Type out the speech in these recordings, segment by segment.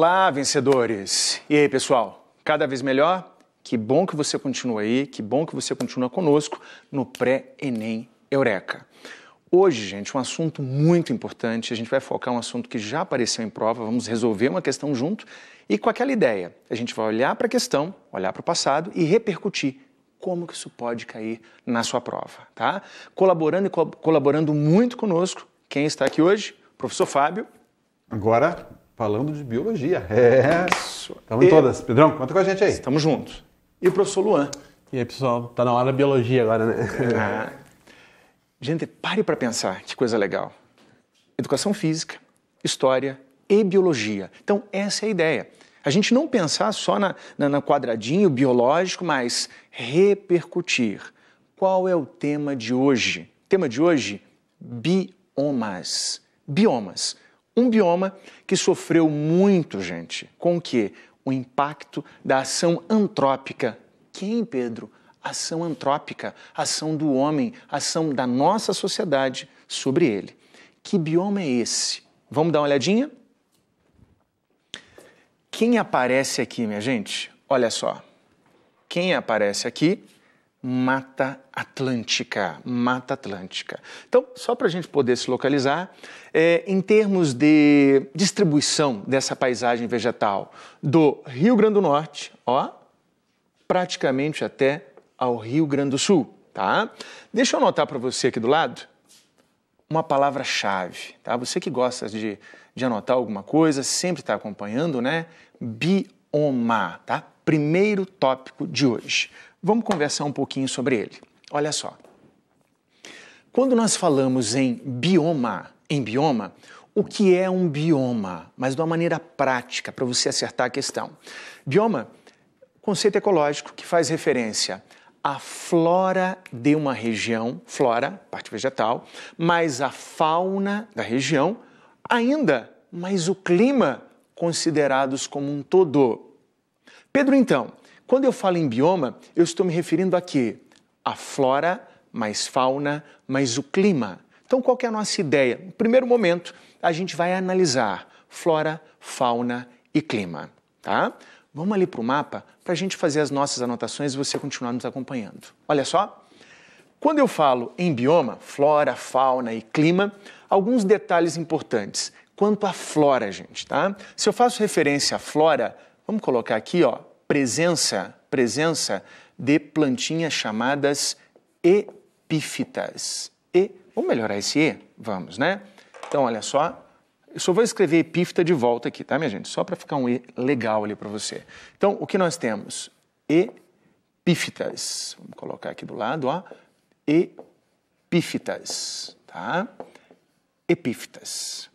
Olá, vencedores! E aí, pessoal? Cada vez melhor? Que bom que você continua aí, que bom que você continua conosco no pré-ENEM Eureka. Hoje, gente, um assunto muito importante. A gente vai focar um assunto que já apareceu em prova, vamos resolver uma questão junto e com aquela ideia. A gente vai olhar para a questão, olhar para o passado e repercutir como que isso pode cair na sua prova, tá? Colaborando e co colaborando muito conosco, quem está aqui hoje? Professor Fábio. Agora, falando de biologia. É. Isso. Estamos em todas. Pedrão, conta com a gente aí. Estamos juntos. E o professor Luan. E aí, pessoal, tá na hora da biologia agora, né? Ah. Gente, pare para pensar, que coisa legal. Educação física, história e biologia. Então, essa é a ideia. A gente não pensar só na, na, quadradinho biológico, mas repercutir. Qual é o tema de hoje? tema de hoje? Biomas. Biomas. Um bioma que sofreu muito, gente, com o quê? O impacto da ação antrópica. Quem, Pedro? Ação antrópica, ação do homem, ação da nossa sociedade sobre ele. Que bioma é esse? Vamos dar uma olhadinha? Quem aparece aqui, minha gente? Olha só. Quem aparece aqui Mata Atlântica, Mata Atlântica. Então, só para a gente poder se localizar, é, em termos de distribuição dessa paisagem vegetal do Rio Grande do Norte, ó, praticamente até ao Rio Grande do Sul, tá? Deixa eu anotar para você aqui do lado uma palavra-chave, tá? Você que gosta de, de anotar alguma coisa, sempre está acompanhando, né? Bioma, tá? Primeiro tópico de hoje Vamos conversar um pouquinho sobre ele. Olha só. Quando nós falamos em bioma, em bioma, o que é um bioma, mas de uma maneira prática para você acertar a questão. Bioma, conceito ecológico que faz referência à flora de uma região, flora, parte vegetal, mais a fauna da região, ainda mais o clima considerados como um todo. Pedro, então, quando eu falo em bioma, eu estou me referindo a quê? A flora, mais fauna, mais o clima. Então, qual é a nossa ideia? No primeiro momento, a gente vai analisar flora, fauna e clima, tá? Vamos ali para o mapa para a gente fazer as nossas anotações e você continuar nos acompanhando. Olha só, quando eu falo em bioma, flora, fauna e clima, alguns detalhes importantes. Quanto à flora, gente, tá? Se eu faço referência à flora, vamos colocar aqui, ó, presença, presença de plantinhas chamadas epífitas. E, vamos melhorar esse E? Vamos, né? Então, olha só, eu só vou escrever epífita de volta aqui, tá, minha gente? Só para ficar um E legal ali para você. Então, o que nós temos? Epífitas. Vamos colocar aqui do lado, ó. Epífitas, tá? Epífitas.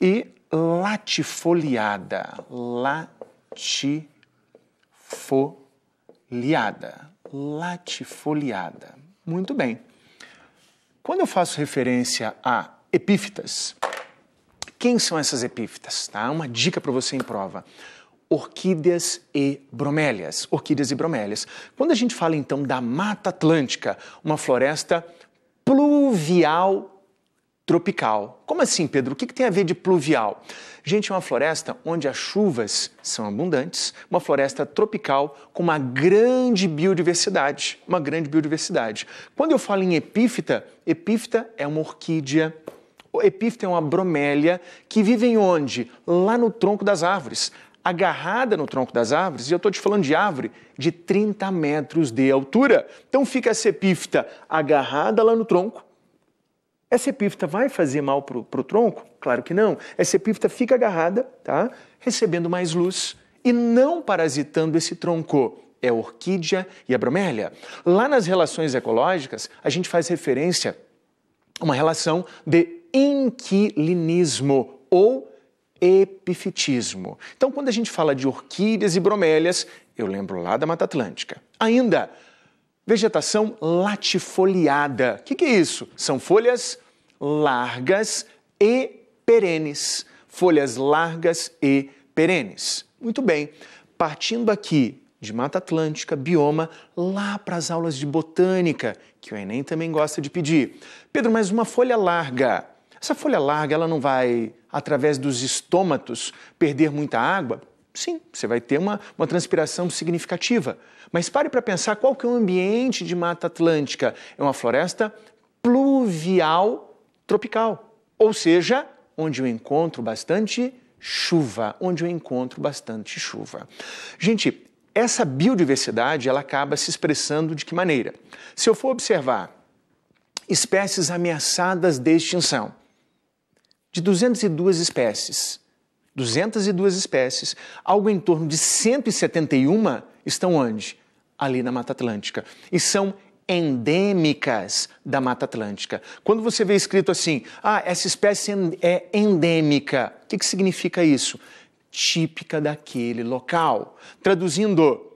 E latifoliada. Latifoliada latifoliada. Latifoliada. Muito bem. Quando eu faço referência a epífitas, quem são essas epífitas? Tá? Uma dica para você em prova. Orquídeas e bromélias. Orquídeas e bromélias. Quando a gente fala então da Mata Atlântica, uma floresta pluvial tropical. Como assim, Pedro? O que, que, tem a ver de pluvial? Gente, é uma floresta onde as chuvas são abundantes, uma floresta tropical com uma grande biodiversidade, uma grande biodiversidade. Quando eu falo em epífita, epífita é uma orquídea, o epífita é uma bromélia que vive em onde? Lá no tronco das árvores agarrada no tronco das árvores, e eu estou te falando de árvore de 30 metros de altura. Então fica a epífita agarrada lá no tronco, essa epífita vai fazer mal para o tronco? Claro que não. Essa epífita fica agarrada, tá? recebendo mais luz e não parasitando esse tronco. É a orquídea e a bromélia. Lá nas relações ecológicas, a gente faz referência a uma relação de inquilinismo ou epifitismo. Então, quando a gente fala de orquídeas e bromélias, eu lembro lá da Mata Atlântica. Ainda, vegetação latifoliada. O que, que, é isso? São folhas largas e perenes. Folhas largas e perenes. Muito bem, partindo aqui de Mata Atlântica, bioma, lá para as aulas de botânica, que o Enem também gosta de pedir. Pedro, mas uma folha larga. Essa folha larga, ela não vai, através dos estômatos, perder muita água? Sim, você vai ter uma, uma transpiração significativa. Mas pare para pensar qual que é o ambiente de Mata Atlântica. É uma floresta pluvial tropical, ou seja, onde eu encontro bastante chuva, onde eu encontro bastante chuva. Gente, essa biodiversidade ela acaba se expressando de que maneira? Se eu for observar espécies ameaçadas de extinção, de 202 espécies, 202 espécies, algo em torno de 171 estão onde? Ali na Mata Atlântica. E são endêmicas da Mata Atlântica. Quando você vê escrito assim, ah, essa espécie é endêmica, o que, que significa isso? Típica daquele local. Traduzindo,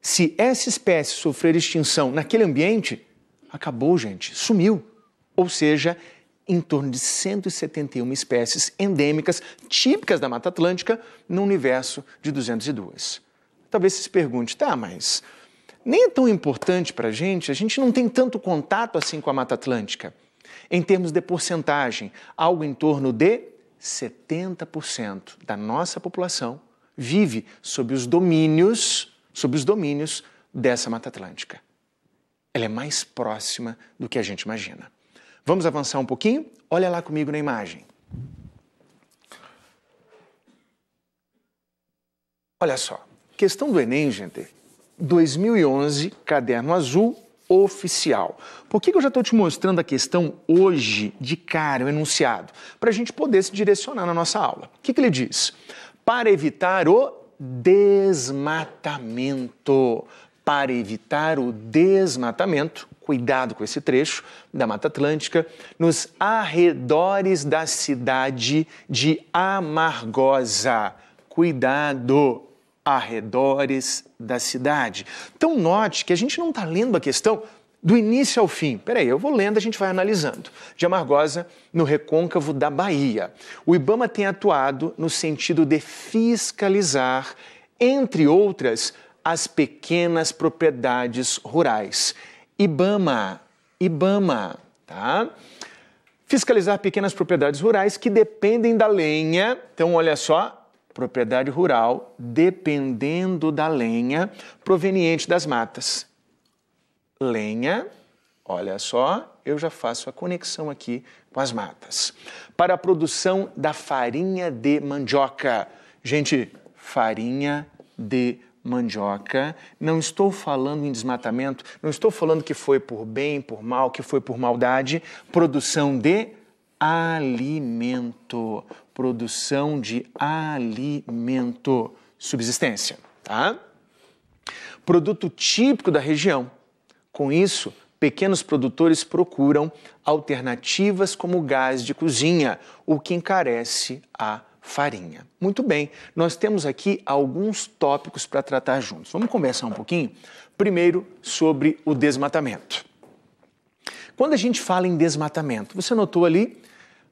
se essa espécie sofrer extinção naquele ambiente, acabou, gente, sumiu. Ou seja, em torno de 171 espécies endêmicas típicas da Mata Atlântica num universo de 202. Talvez se pergunte, tá, mas nem é tão importante para a gente, a gente não tem tanto contato assim com a Mata Atlântica. Em termos de porcentagem, algo em torno de 70% da nossa população vive sob os domínios, sob os domínios dessa Mata Atlântica. Ela é mais próxima do que a gente imagina. Vamos avançar um pouquinho? Olha lá comigo na imagem. Olha só, questão do Enem, gente, 2011, caderno azul oficial. Por que, que eu já estou te mostrando a questão hoje, de cara, o enunciado? Para a gente poder se direcionar na nossa aula. O que, que ele diz? Para evitar o desmatamento. Para evitar o desmatamento, cuidado com esse trecho da Mata Atlântica, nos arredores da cidade de Amargosa. Cuidado! arredores da cidade. Então, note que a gente não está lendo a questão do início ao fim. Peraí, eu vou lendo, a gente vai analisando. De Amargosa, no recôncavo da Bahia. O Ibama tem atuado no sentido de fiscalizar, entre outras, as pequenas propriedades rurais. Ibama, Ibama, tá? Fiscalizar pequenas propriedades rurais que dependem da lenha. Então, olha só, propriedade rural, dependendo da lenha proveniente das matas. Lenha, olha só, eu já faço a conexão aqui com as matas. Para a produção da farinha de mandioca. Gente, farinha de mandioca, não estou falando em desmatamento, não estou falando que foi por bem, por mal, que foi por maldade, produção de alimento, produção de alimento, subsistência, tá? Produto típico da região. Com isso, pequenos produtores procuram alternativas como gás de cozinha, o que encarece a farinha. Muito bem, nós temos aqui alguns tópicos para tratar juntos. Vamos conversar um pouquinho? Primeiro, sobre o desmatamento. Quando a gente fala em desmatamento, você notou ali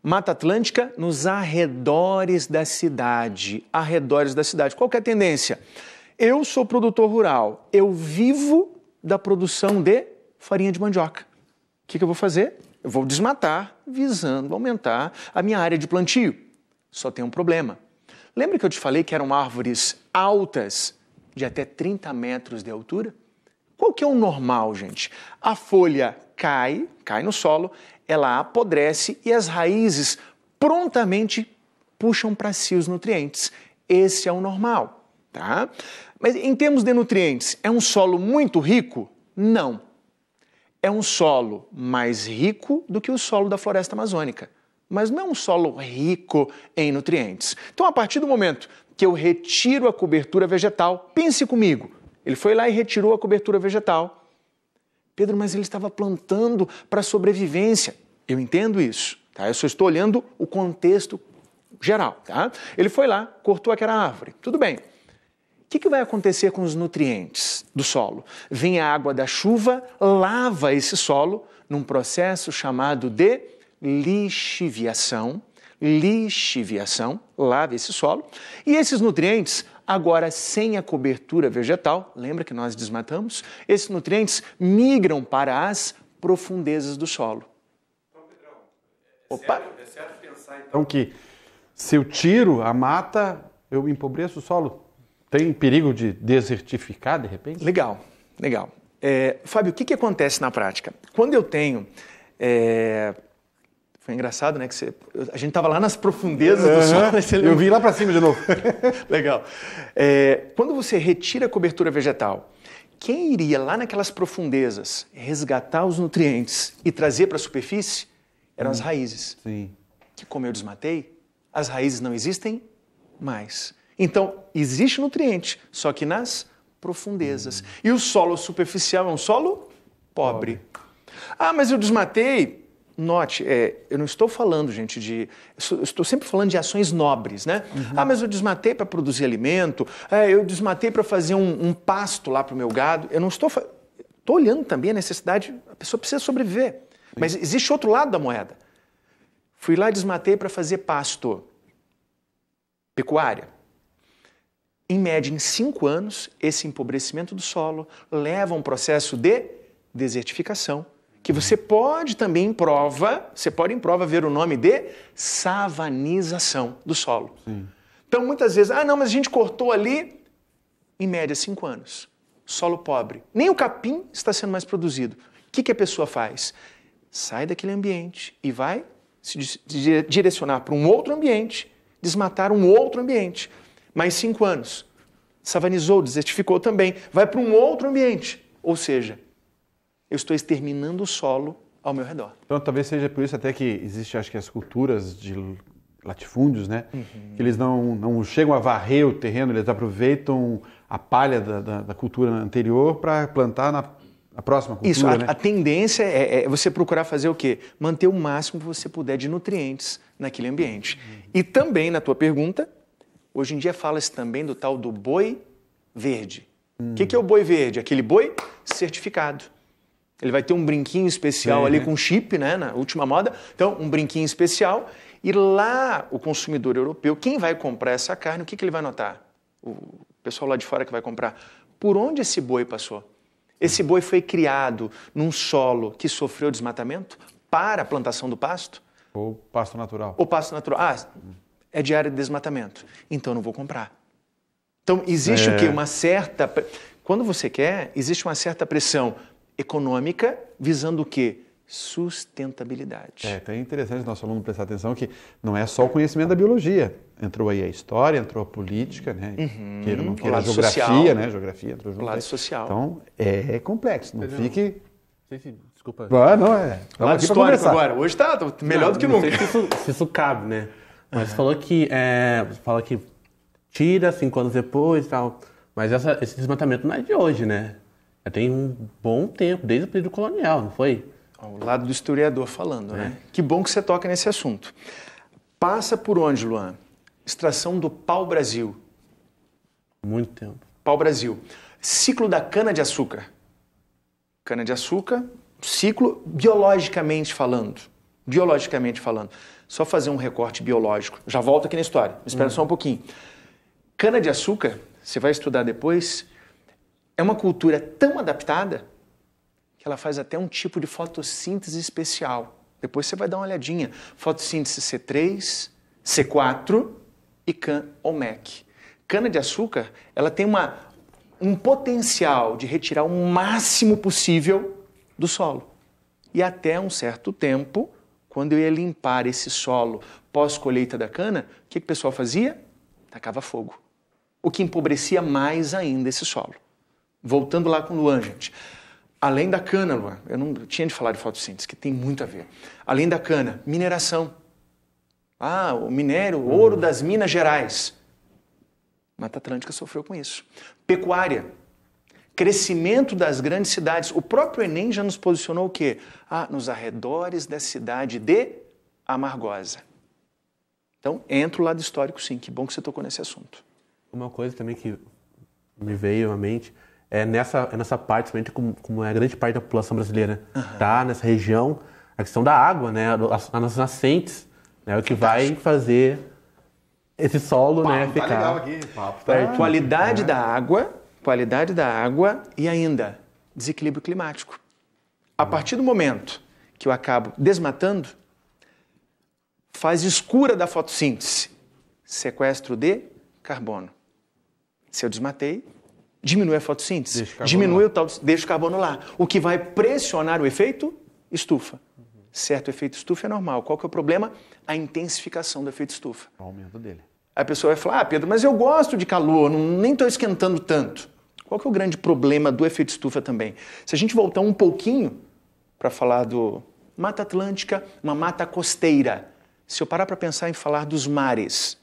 Mata Atlântica nos arredores da cidade. Arredores da cidade. Qual que é a tendência? Eu sou produtor rural, eu vivo da produção de farinha de mandioca. O que, que eu vou fazer? Eu vou desmatar, visando aumentar a minha área de plantio. Só tem um problema. Lembra que eu te falei que eram árvores altas, de até 30 metros de altura? Qual que é o normal, gente? A folha cai, cai no solo, ela apodrece e as raízes prontamente puxam para si os nutrientes. Esse é o normal, tá? Mas em termos de nutrientes, é um solo muito rico? Não. É um solo mais rico do que o solo da floresta amazônica, mas não é um solo rico em nutrientes. Então, a partir do momento que eu retiro a cobertura vegetal, pense comigo, ele foi lá e retirou a cobertura vegetal, Pedro, mas ele estava plantando para sobrevivência. Eu entendo isso, tá? Eu só estou olhando o contexto geral, tá? Ele foi lá, cortou aquela árvore. Tudo bem. O que, que, vai acontecer com os nutrientes do solo? Vem a água da chuva, lava esse solo num processo chamado de lixiviação, lixiviação, lave esse solo, e esses nutrientes, agora sem a cobertura vegetal, lembra que nós desmatamos? Esses nutrientes migram para as profundezas do solo. Então, Pedrão, é Certo, é certo pensar então que se eu tiro a mata, eu empobreço o solo? Tem perigo de desertificar de repente? Legal, legal. É, Fábio, o que, que acontece na prática? Quando eu tenho é, foi engraçado, né? Que você, a gente estava lá nas profundezas uhum. do solo. Né, eu vim lá para cima de novo. Legal. É, quando você retira a cobertura vegetal, quem iria lá naquelas profundezas resgatar os nutrientes e trazer para a superfície eram hum. as raízes. Sim. Que, como eu desmatei, as raízes não existem mais. Então, existe nutriente, só que nas profundezas. Hum. E o solo superficial é um solo pobre. pobre. Ah, mas eu desmatei Note, é, eu não estou falando, gente, de. Estou sempre falando de ações nobres, né? Uhum. Ah, mas eu desmatei para produzir alimento, é, eu desmatei para fazer um, um, pasto lá para o meu gado. Eu não estou. Estou olhando também a necessidade, a pessoa precisa sobreviver. Sim. Mas existe outro lado da moeda. Fui lá e desmatei para fazer pasto, pecuária. Em média, em cinco anos, esse empobrecimento do solo leva a um processo de desertificação que você pode também em prova, você pode em prova ver o nome de savanização do solo. Sim. Então muitas vezes, ah não, mas a gente cortou ali, em média, cinco anos. Solo pobre. Nem o capim está sendo mais produzido. O que, que a pessoa faz? Sai daquele ambiente e vai se direcionar para um outro ambiente, desmatar um outro ambiente. Mais cinco anos. Savanizou, desertificou também. Vai para um outro ambiente. Ou seja, eu estou exterminando o solo ao meu redor. Então, talvez seja por isso até que existe, acho que as culturas de latifúndios, né? Uhum. Que eles não, não chegam a varrer o terreno, eles aproveitam a palha da, da, da cultura anterior para plantar na a próxima cultura, Isso, a, né? a tendência é, é, você procurar fazer o quê? Manter o máximo que você puder de nutrientes naquele ambiente. Uhum. E também, na tua pergunta, hoje em dia fala-se também do tal do boi verde. O uhum. que, hum. que é o boi verde? Aquele boi certificado ele vai ter um brinquinho especial ali com chip, né? Na última moda. Então, um brinquinho especial. E lá, o consumidor europeu, quem vai comprar essa carne, o que, que ele vai notar? O pessoal lá de fora que vai comprar. Por onde esse boi passou? Esse boi foi criado num solo que sofreu desmatamento para a plantação do pasto? Ou pasto natural. Ou pasto natural. Ah, é de área de desmatamento. Então, não vou comprar. Então, existe é. o quê? É. Uma certa. Quando você quer, existe uma certa pressão econômica, visando o quê? Sustentabilidade. É, então é interessante nosso aluno prestar atenção que não é só o conhecimento da biologia. Entrou aí a história, entrou a política, né? Uhum, queira não queira, a geografia, social, né? Geografia entrou junto. Lado aí. social. Então é, é complexo, não Entendeu? fique Desculpa. Ah, não, é. Vamos Lado histórico agora. Hoje está melhor não, do que nunca. Se isso, se isso, cabe, né? Mas uhum. falou que. É, fala que tira cinco anos depois e tal. Mas essa, esse desmatamento não é de hoje, né? Tem um bom tempo, desde o período colonial, não foi? Ao lado do historiador falando, né? é. né? Que bom que você toca nesse assunto. Passa por onde, Luan? Extração do pau-brasil. Muito tempo. Pau-brasil. Ciclo da cana-de-açúcar. Cana-de-açúcar, ciclo biologicamente falando. Biologicamente falando. Só fazer um recorte biológico. Já volto aqui na história. Espera hum. só um pouquinho. Cana-de-açúcar, você vai estudar depois, é uma cultura tão adaptada que ela faz até um tipo de fotossíntese especial. Depois você vai dar uma olhadinha. Fotossíntese C3, C4 e CAN ou MEC. Cana-de-açúcar, ela tem uma, um potencial de retirar o máximo possível do solo. E até um certo tempo, quando eu ia limpar esse solo pós-colheita da cana, o que, que o pessoal fazia? Tacava fogo. O que empobrecia mais ainda esse solo. Voltando lá com o Luan, gente. Além da cana, Luan, eu não tinha de falar de fotossíntese, que tem muito a ver. Além da cana, mineração. Ah, o minério, o ouro das Minas Gerais. Mata Atlântica sofreu com isso. Pecuária, crescimento das grandes cidades. O próprio Enem já nos posicionou o quê? Ah, nos arredores da cidade de Amargosa. Então, entra o lado histórico, sim. Que bom que você tocou nesse assunto. Uma coisa também que me veio à mente é nessa, é nessa parte, como, como é a grande parte da população brasileira uhum. tá nessa região, a questão da água, né? As, nascentes, né? É o que vai fazer esse solo, né, papo, né? Tá ficar... legal aqui, papo, tá... qualidade né? da água, qualidade da água e ainda desequilíbrio climático. A uhum. partir do momento que eu acabo desmatando, faz escura da fotossíntese, sequestro de carbono. Se eu desmatei, diminui a fotossíntese, diminui o tal, deixa o carbono lá, o que vai pressionar o efeito estufa. Uhum. Certo, o efeito estufa é normal. Qual que é o problema? A intensificação do efeito estufa. O aumento dele. A pessoa vai falar, ah, Pedro, mas eu gosto de calor, não, nem estou esquentando tanto. Qual que é o grande problema do efeito estufa também? Se a gente voltar um pouquinho para falar do Mata Atlântica, uma mata costeira. Se eu parar para pensar em falar dos mares,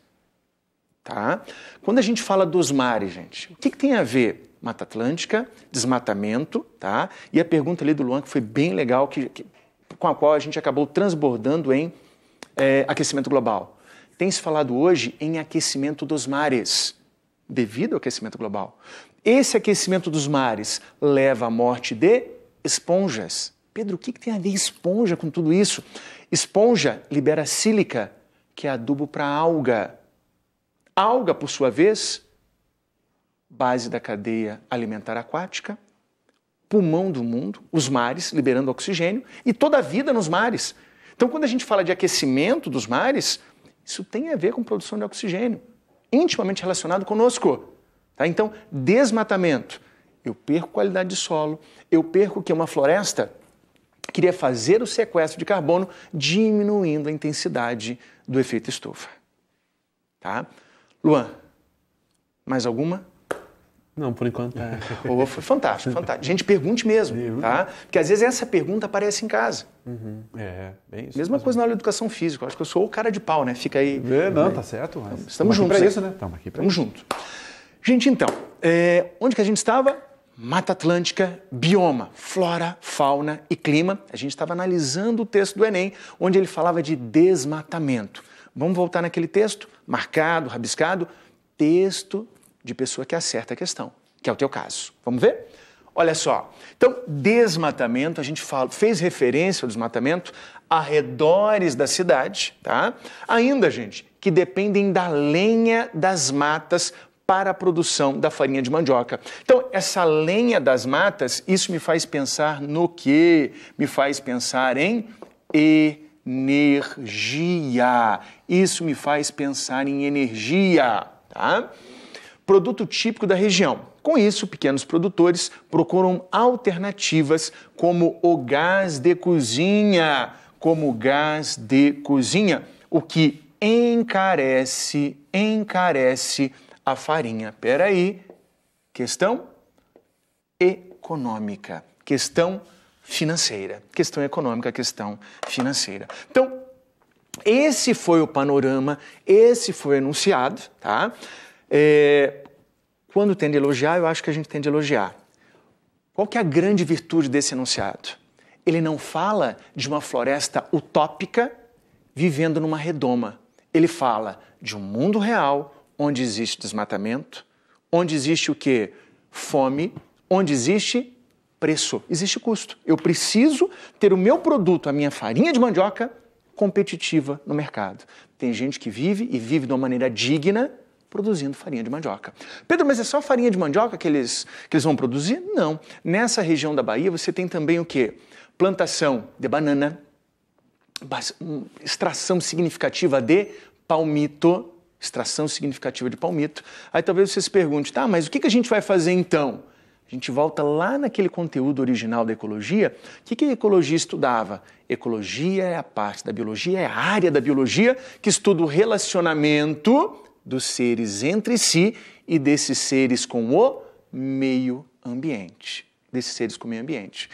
Tá? Quando a gente fala dos mares, gente, o que, que tem a ver Mata Atlântica, desmatamento, tá? E a pergunta ali do Luan que foi bem legal, que, que com a qual a gente acabou transbordando em é, aquecimento global. Tem se falado hoje em aquecimento dos mares, devido ao aquecimento global. Esse aquecimento dos mares leva à morte de esponjas. Pedro, o que, que tem a ver esponja com tudo isso? Esponja libera sílica, que é adubo para alga. Alga, por sua vez, base da cadeia alimentar aquática, pulmão do mundo, os mares, liberando oxigênio e toda a vida nos mares. Então, quando a gente fala de aquecimento dos mares, isso tem a ver com produção de oxigênio, intimamente relacionado conosco. Tá? Então, desmatamento. Eu perco qualidade de solo, eu perco que uma floresta queria fazer o sequestro de carbono, diminuindo a intensidade do efeito estufa. Tá? Luan, mais alguma? Não, por enquanto. É. Oh, foi fantástico, fantástico. Gente, pergunte mesmo, tá? Porque às vezes essa pergunta aparece em casa. Uhum. É, bem isso. Mesma coisa mesmo. na aula de educação física. Eu acho que eu sou o cara de pau, né? Fica aí. É, não, aí. tá certo. Mas... Estamos juntos. Aqui isso, né? Estamos aqui Estamos juntos. Gente, então, é... onde que a gente estava? Mata Atlântica, bioma, flora, fauna e clima. A gente estava analisando o texto do Enem, onde ele falava de desmatamento. Vamos voltar naquele texto, marcado, rabiscado, texto de pessoa que acerta a questão, que é o teu caso. Vamos ver? Olha só. Então, desmatamento, a gente fala, fez referência ao desmatamento arredores da cidade, tá? Ainda, gente, que dependem da lenha das matas para a produção da farinha de mandioca. Então, essa lenha das matas, isso me faz pensar no quê? Me faz pensar em e energia. Isso me faz pensar em energia. Tá? Produto típico da região. Com isso, pequenos produtores procuram alternativas como o gás de cozinha, como gás de cozinha, o que encarece, encarece a farinha. Peraí, questão econômica, questão econômica financeira, questão econômica, questão financeira. Então, esse foi o panorama, esse foi o enunciado, tá? É, quando tem de elogiar, eu acho que a gente tem de elogiar. Qual que é a grande virtude desse enunciado? Ele não fala de uma floresta utópica vivendo numa redoma. Ele fala de um mundo real onde existe desmatamento, onde existe o que? Fome, onde existe preço, existe custo. Eu preciso ter o meu produto, a minha farinha de mandioca, competitiva no mercado. Tem gente que vive e vive de uma maneira digna produzindo farinha de mandioca. Pedro, mas é só farinha de mandioca que eles, que eles vão produzir? Não. Nessa região da Bahia você tem também o quê? Plantação de banana, hum, extração significativa de palmito, extração significativa de palmito. Aí talvez você se pergunte, tá, mas o que a gente vai fazer então? a gente volta lá naquele conteúdo original da ecologia, o que, que a ecologia estudava? Ecologia é a parte da biologia, é a área da biologia que estuda o relacionamento dos seres entre si e desses seres com o meio ambiente. Desses seres com o meio ambiente.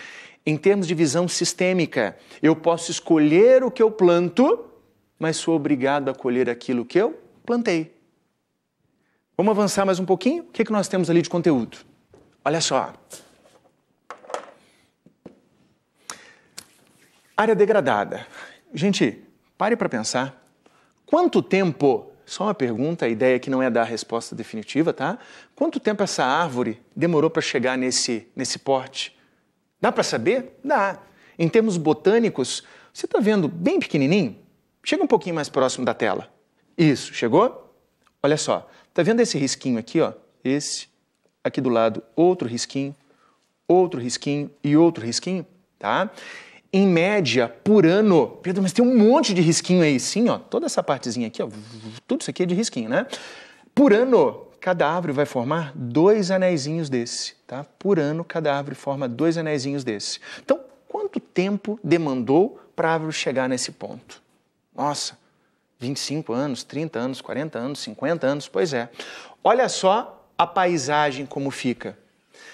Em termos de visão sistêmica, eu posso escolher o que eu planto, mas sou obrigado a colher aquilo que eu plantei. Vamos avançar mais um pouquinho? O que, é que nós temos ali de conteúdo? Olha só. Área degradada. Gente, pare para pensar. Quanto tempo, só uma pergunta, a ideia que não é dar a resposta definitiva, tá? Quanto tempo essa árvore demorou para chegar nesse, nesse porte? Dá para saber? Dá. Em termos botânicos, você está vendo bem pequenininho? Chega um pouquinho mais próximo da tela. Isso, chegou? Olha só, está vendo esse risquinho aqui, ó? Esse aqui do lado outro risquinho, outro risquinho e outro risquinho, tá? Em média, por ano, Pedro, mas tem um monte de risquinho aí, sim, ó, toda essa partezinha aqui, ó, tudo isso aqui é de risquinho, né? Por ano, cada árvore vai formar dois anéisinhos desse, tá? Por ano, cada árvore forma dois anéisinhos desse. Então, quanto tempo demandou para a árvore chegar nesse ponto? Nossa, 25 anos, 30 anos, 40 anos, 50 anos, pois é. Olha só a paisagem como fica.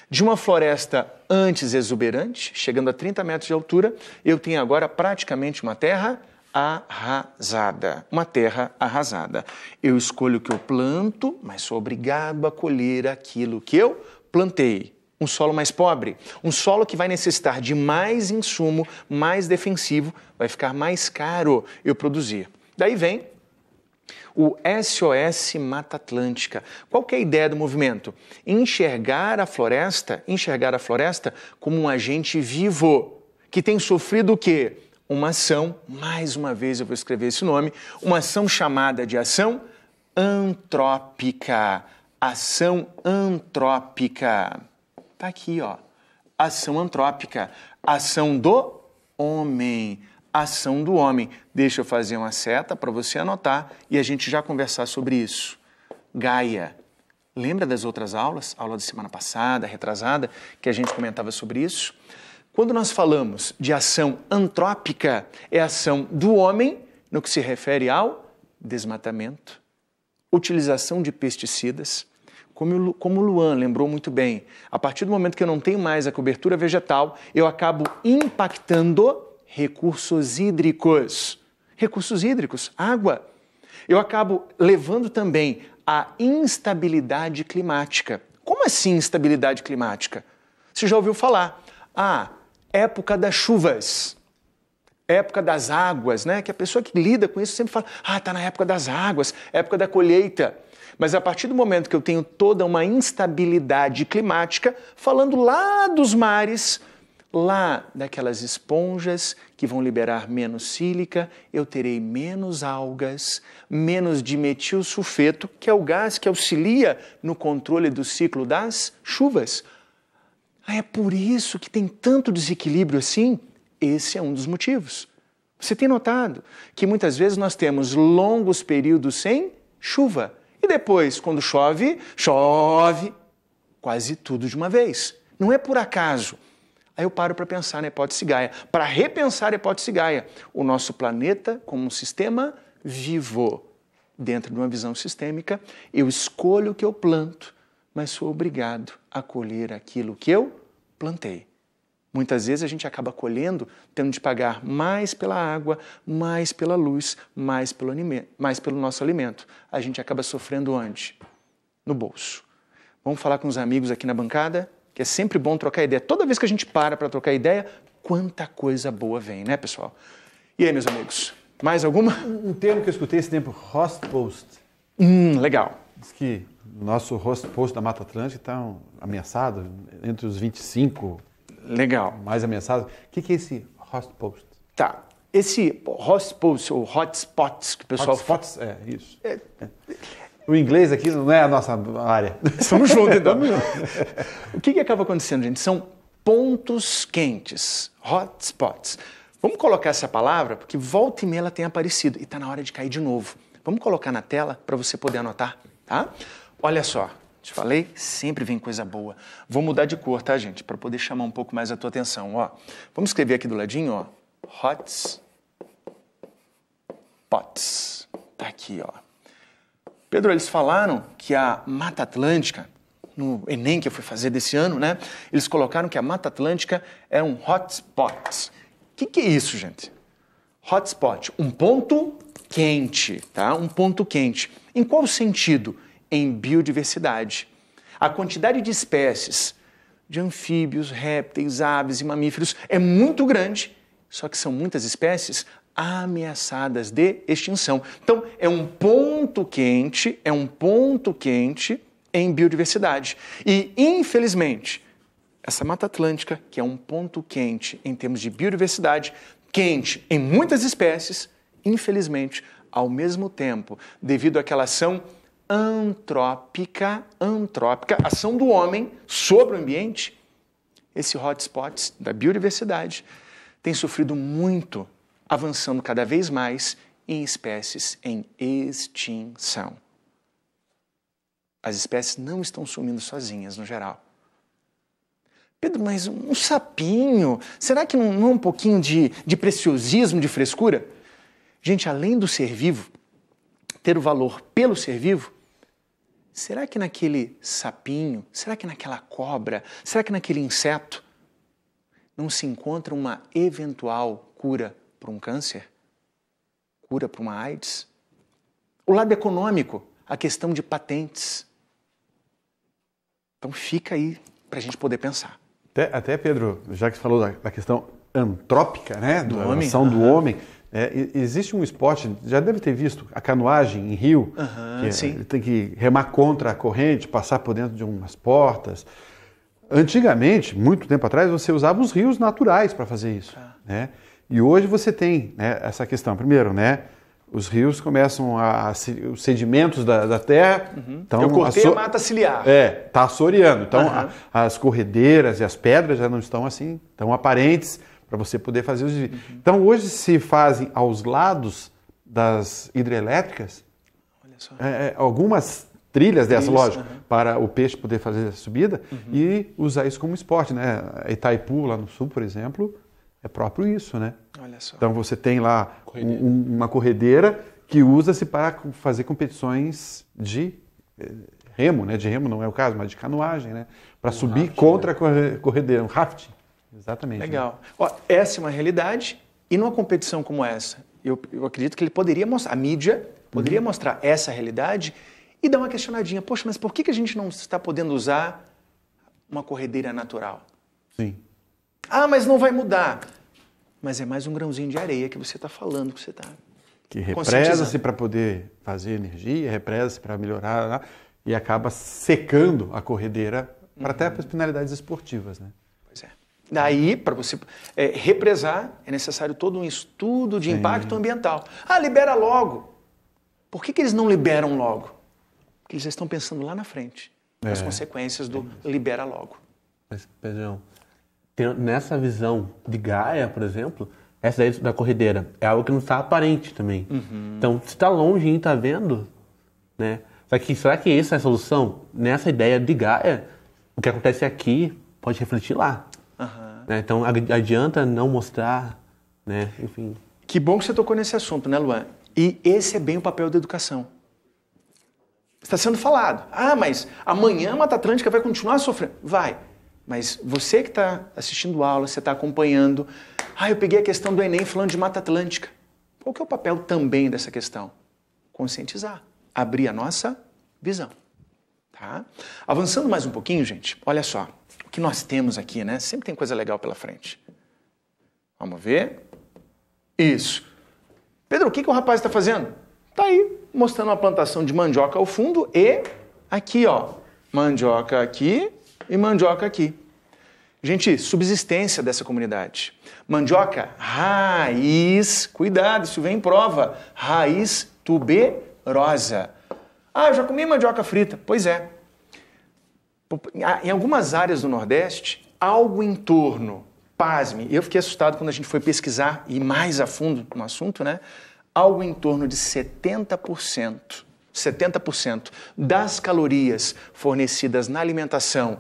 De uma floresta antes exuberante, chegando a 30 metros de altura, eu tenho agora praticamente uma terra arrasada. Uma terra arrasada. Eu escolho o que eu planto, mas sou obrigado a colher aquilo que eu plantei um solo mais pobre, um solo que vai necessitar de mais insumo, mais defensivo, vai ficar mais caro eu produzir. Daí vem o SOS Mata Atlântica. Qual é a ideia do movimento? Enxergar a floresta, enxergar a floresta como um agente vivo que tem sofrido o quê? Uma ação, mais uma vez eu vou escrever esse nome, uma ação chamada de ação antrópica. Ação antrópica. Tá aqui, ó. Ação antrópica, ação do homem, ação do homem. Deixa eu fazer uma seta para você anotar e a gente já conversar sobre isso. Gaia. Lembra das outras aulas? Aula de semana passada, retrasada, que a gente comentava sobre isso? Quando nós falamos de ação antrópica, é ação do homem no que se refere ao desmatamento, utilização de pesticidas. Como, como o Luan lembrou muito bem, a partir do momento que eu não tenho mais a cobertura vegetal, eu acabo impactando recursos hídricos. Recursos hídricos, água. Eu acabo levando também a instabilidade climática. Como assim instabilidade climática? Você já ouviu falar? Ah, época das chuvas, época das águas, né? Que a pessoa que lida com isso sempre fala: ah, tá na época das águas, época da colheita. Mas a partir do momento que eu tenho toda uma instabilidade climática, falando lá dos mares, lá daquelas esponjas que vão liberar menos sílica, eu terei menos algas, menos dimetil sulfeto, que é o gás que auxilia no controle do ciclo das chuvas. Ah, é por isso que tem tanto desequilíbrio assim? Esse é um dos motivos. Você tem notado que muitas vezes nós temos longos períodos sem chuva e depois, quando chove, chove quase tudo de uma vez. Não é por acaso. Aí eu paro para pensar na hipótese Gaia, para repensar a hipótese Gaia, o nosso planeta como um sistema vivo. Dentro de uma visão sistêmica, eu escolho o que eu planto, mas sou obrigado a colher aquilo que eu plantei. Muitas vezes a gente acaba colhendo tendo de pagar mais pela água, mais pela luz, mais pelo, alimento, mais pelo nosso alimento. A gente acaba sofrendo onde? No bolso. Vamos falar com os amigos aqui na bancada? que é sempre bom trocar ideia. Toda vez que a gente para para trocar ideia, quanta coisa boa vem, né, pessoal? E aí, meus amigos, mais alguma? Um termo que eu escutei esse tempo, host post. Hum, legal. Diz que nosso host post da Mata Atlântica está ameaçado, entre os 25 legal. mais ameaçados. O que, que é esse host post? Tá. Esse host post, ou hotspots que o pessoal... Hotspots, é, isso. É, é. O inglês aqui não é a nossa área. Estamos juntos, então. o que, que acaba acontecendo, gente? São pontos quentes, hotspots. Vamos colocar essa palavra, porque volta e meia ela tem aparecido e está na hora de cair de novo. Vamos colocar na tela para você poder anotar, tá? Olha só, te falei, sempre vem coisa boa. Vou mudar de cor, tá, gente? Para poder chamar um pouco mais a tua atenção, ó. Vamos escrever aqui do ladinho, ó. Hotspots, Tá aqui, ó. Pedro, eles falaram que a Mata Atlântica, no Enem que eu fui fazer desse ano, né? Eles colocaram que a Mata Atlântica é um hotspot. O que, que é isso, gente? Hotspot, um ponto quente, tá? Um ponto quente. Em qual sentido? Em biodiversidade. A quantidade de espécies de anfíbios, répteis, aves e mamíferos é muito grande, só que são muitas espécies ameaçadas de extinção. Então, é um ponto quente, é um ponto quente em biodiversidade. E, infelizmente, essa Mata Atlântica, que é um ponto quente em termos de biodiversidade, quente em muitas espécies, infelizmente, ao mesmo tempo, devido àquela ação antrópica, antrópica, ação do homem sobre o ambiente, esse hotspot da biodiversidade tem sofrido muito avançando cada vez mais em espécies em extinção. As espécies não estão sumindo sozinhas, no geral. Pedro, mas um sapinho, será que não, não é um pouquinho de, de preciosismo, de frescura? Gente, além do ser vivo, ter o valor pelo ser vivo, será que naquele sapinho, será que naquela cobra, será que naquele inseto não se encontra uma eventual cura para um câncer? Cura para uma AIDS? O lado econômico, a questão de patentes. Então fica aí para a gente poder pensar. Até, até, Pedro, já que você falou da, da questão antrópica, né, do da homem, ação uhum. do homem, é, existe um esporte, já deve ter visto, a canoagem em rio, uhum, que é, sim. tem que remar contra a corrente, passar por dentro de umas portas. Antigamente, muito tempo atrás, você usava os rios naturais para fazer isso, ah. né? E hoje você tem né, essa questão. Primeiro, né? Os rios começam a, os sedimentos da, da terra. Uhum. Tão, Eu cortei aço... a mata ciliar. É, está assoreando. Então uhum. a, as corredeiras e as pedras já não estão assim tão aparentes para você poder fazer os. Uhum. Então hoje se fazem aos lados das hidrelétricas é, é, algumas trilhas dessas, isso, lógico, uhum. para o peixe poder fazer a subida uhum. e usar isso como esporte, né? Itaipu, lá no sul, por exemplo, é próprio isso, né? Olha só. Então você tem lá corredeira. Um, uma corredeira que usa-se para fazer competições de eh, remo, né? De remo não é o caso, mas de canoagem, né? Para um subir contra né? a corredeira, um rafting. Exatamente. Né? Legal. Né? Ó, essa é uma realidade e numa competição como essa, eu, eu acredito que ele poderia mostrar, a mídia poderia uhum. mostrar essa realidade e dar uma questionadinha. Poxa, mas por que, que a gente não está podendo usar uma corredeira natural? Sim. Ah, mas não vai mudar. Mas é mais um grãozinho de areia que você está falando, que você está. Que represa-se para poder fazer energia, represa-se para melhorar né? e acaba secando a corredeira para uhum. até para as finalidades esportivas, né? Pois é. Daí, para você é, represar, é necessário todo um estudo de Sim. impacto ambiental. Ah, libera logo. Por que, que eles não liberam logo? Porque eles estão pensando lá na frente, é. consequências do é libera logo. Mas, Pedrão, nessa visão de Gaia, por exemplo, essa ideia da corredeira é algo que não está aparente também. Uhum. Então, se está longe e está vendo, né? Só que será que essa é a solução? Nessa ideia de Gaia, o que acontece aqui pode refletir lá. Uhum. Né? Então, adianta não mostrar, né? Enfim. Que bom que você tocou nesse assunto, né, Luan? E esse é bem o papel da educação. Está sendo falado. Ah, mas amanhã a Mata Atlântica vai continuar sofrendo. Vai. Mas você que está assistindo aula, você está acompanhando, ah, eu peguei a questão do Enem falando de Mata Atlântica. Qual que é o papel também dessa questão? Conscientizar, abrir a nossa visão. Tá? Avançando mais um pouquinho, gente, olha só. O que nós temos aqui, né? Sempre tem coisa legal pela frente. Vamos ver. Isso. Pedro, o que, que o rapaz está fazendo? Tá aí, mostrando uma plantação de mandioca ao fundo e aqui, ó. Mandioca aqui e mandioca aqui. Gente, subsistência dessa comunidade. Mandioca, raiz, cuidado, isso vem em prova, raiz tuberosa. Ah, já comi mandioca frita. Pois é. Em algumas áreas do Nordeste, algo em torno, pasme, eu fiquei assustado quando a gente foi pesquisar e mais a fundo no assunto, né? Algo em torno de 70% 70% das calorias fornecidas na alimentação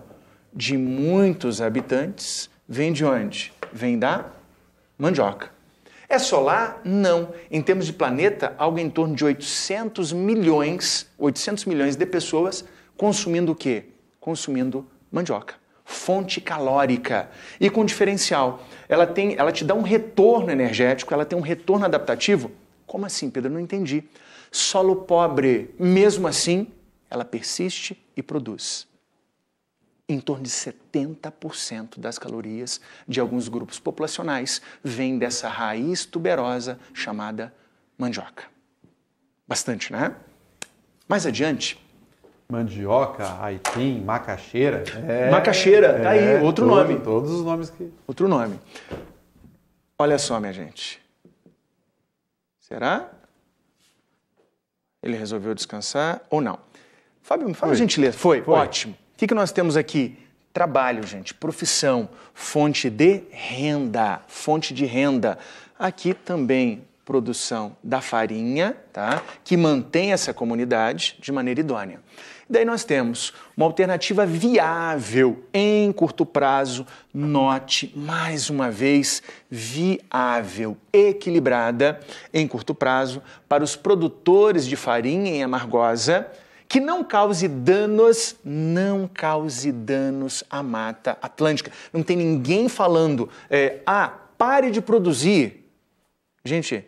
de muitos habitantes vem de onde? Vem da mandioca. É solar? Não. Em termos de planeta, algo em torno de 800 milhões, 800 milhões de pessoas consumindo o quê? Consumindo mandioca. Fonte calórica e com diferencial. Ela tem, ela te dá um retorno energético, ela tem um retorno adaptativo. Como assim, Pedro? Não entendi solo pobre. Mesmo assim, ela persiste e produz em torno de 70% das calorias de alguns grupos populacionais vem dessa raiz tuberosa chamada mandioca. Bastante, né? Mais adiante. Mandioca, aipim, macaxeira. É, macaxeira, tá aí, é, outro todo, nome. Todos os nomes que. Outro nome. Olha só, minha gente. Será? ele resolveu descansar ou não. Fábio, me fala gentileza. Foi, foi. Ótimo. O que, que nós temos aqui? Trabalho, gente, profissão, fonte de renda, fonte de renda. Aqui também produção da farinha, tá? que mantém essa comunidade de maneira idônea. Daí nós temos uma alternativa viável em curto prazo, note mais uma vez, viável, equilibrada em curto prazo para os produtores de farinha em amargosa, que não cause danos, não cause danos à Mata Atlântica. Não tem ninguém falando, é, ah, pare de produzir. Gente,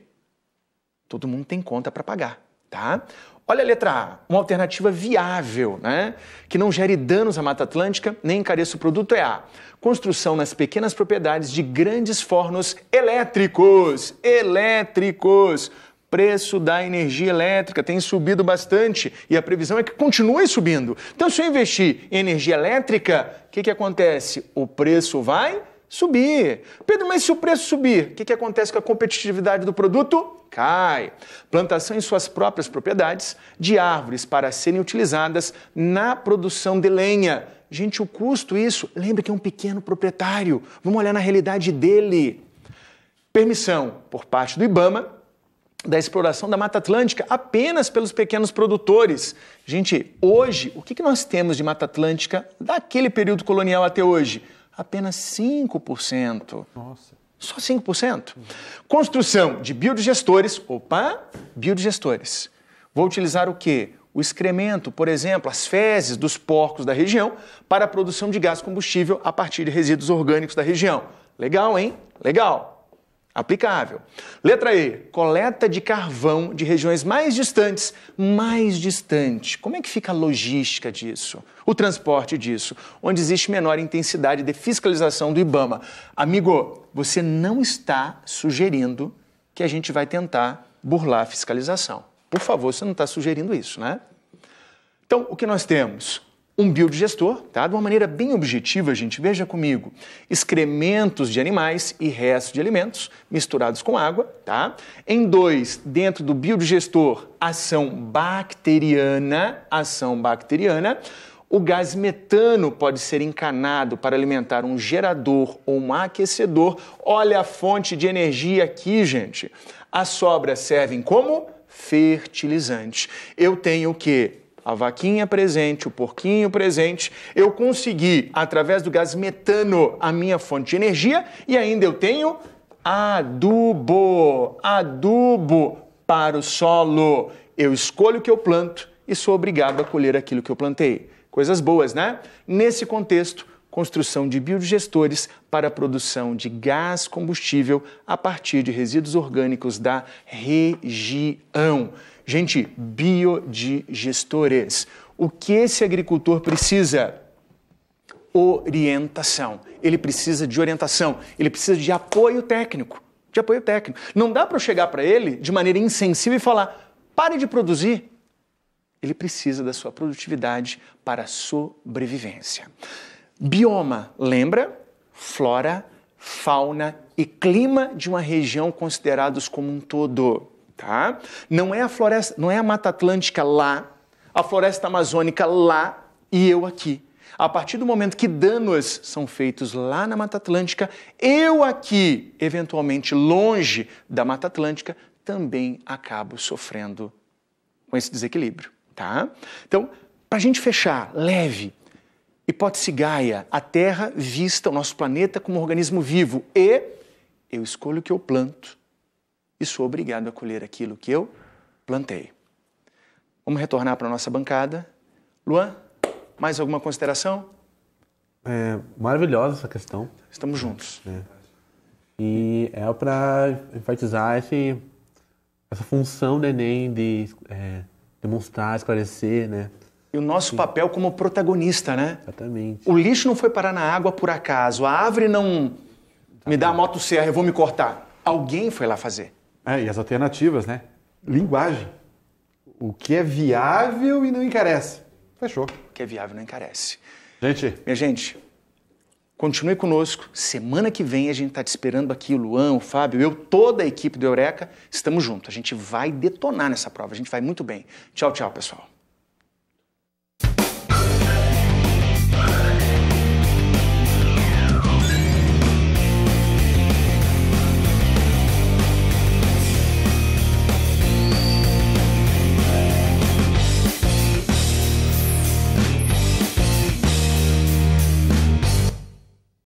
Todo mundo tem conta para pagar, tá? Olha a letra A, uma alternativa viável, né? que não gere danos à Mata Atlântica nem encareça o produto é A. Construção nas pequenas propriedades de grandes fornos elétricos. Elétricos! Preço da energia elétrica tem subido bastante e a previsão é que continue subindo. Então, se eu investir em energia elétrica, o que, que acontece? O preço vai subir. Pedro, mas se o preço subir, o que, que acontece com a competitividade do produto? Cai. Plantação em suas próprias propriedades de árvores para serem utilizadas na produção de lenha. Gente, o custo isso, lembra que é um pequeno proprietário. Vamos olhar na realidade dele. Permissão por parte do IBAMA da exploração da Mata Atlântica apenas pelos pequenos produtores. Gente, hoje, o que nós temos de Mata Atlântica daquele período colonial até hoje? apenas 5%. Nossa. Só 5%. Construção de biodigestores. Opa, biodigestores. Vou utilizar o quê? O excremento, por exemplo, as fezes dos porcos da região para a produção de gás combustível a partir de resíduos orgânicos da região. Legal, hein? Legal aplicável. Letra E, coleta de carvão de regiões mais distantes, mais distante. Como é que fica a logística disso? O transporte disso, onde existe menor intensidade de fiscalização do IBAMA. Amigo, você não está sugerindo que a gente vai tentar burlar a fiscalização. Por favor, você não está sugerindo isso, né? Então, o que nós temos? um biodigestor, tá? De uma maneira bem objetiva, gente, veja comigo. Excrementos de animais e restos de alimentos misturados com água, tá? Em dois, dentro do biodigestor, ação bacteriana, ação bacteriana. O gás metano pode ser encanado para alimentar um gerador ou um aquecedor. Olha a fonte de energia aqui, gente. As sobras servem como fertilizante. Eu tenho o quê? a vaquinha presente, o porquinho presente, eu consegui, através do gás metano, a minha fonte de energia e ainda eu tenho adubo, adubo para o solo. Eu escolho o que eu planto e sou obrigado a colher aquilo que eu plantei. Coisas boas, né? Nesse contexto, construção de biodigestores para a produção de gás combustível a partir de resíduos orgânicos da região. Gente, biodigestores. O que esse agricultor precisa? Orientação. Ele precisa de orientação, ele precisa de apoio técnico. De apoio técnico. Não dá para eu chegar para ele de maneira insensível e falar: pare de produzir. Ele precisa da sua produtividade para a sobrevivência. Bioma, lembra? Flora, fauna e clima de uma região considerados como um todo, tá? Não é a floresta, não é a Mata Atlântica lá, a floresta amazônica lá e eu aqui. A partir do momento que danos são feitos lá na Mata Atlântica, eu aqui, eventualmente longe da Mata Atlântica, também acabo sofrendo com esse desequilíbrio, tá? Então, para a gente fechar, leve, Hipótese Gaia, a Terra vista o nosso planeta como um organismo vivo e eu escolho o que eu planto e sou obrigado a colher aquilo que eu plantei. Vamos retornar para a nossa bancada. Luan, mais alguma consideração? É maravilhosa essa questão. Estamos juntos. É. E é para enfatizar esse, essa função do Enem de é, demonstrar, esclarecer, né? E o nosso Sim. papel como protagonista, né? Exatamente. O lixo não foi parar na água por acaso. A árvore não Exatamente. me dá a moto serra, eu vou me cortar. Alguém foi lá fazer. É, e as alternativas, né? Linguagem. O que é viável e não encarece. Fechou. O que é viável e não encarece. Gente. Minha gente, continue conosco. Semana que vem a gente está te esperando aqui, o Luan, o Fábio, eu, toda a equipe do Eureka. Estamos juntos. A gente vai detonar nessa prova. A gente vai muito bem. Tchau, tchau, pessoal.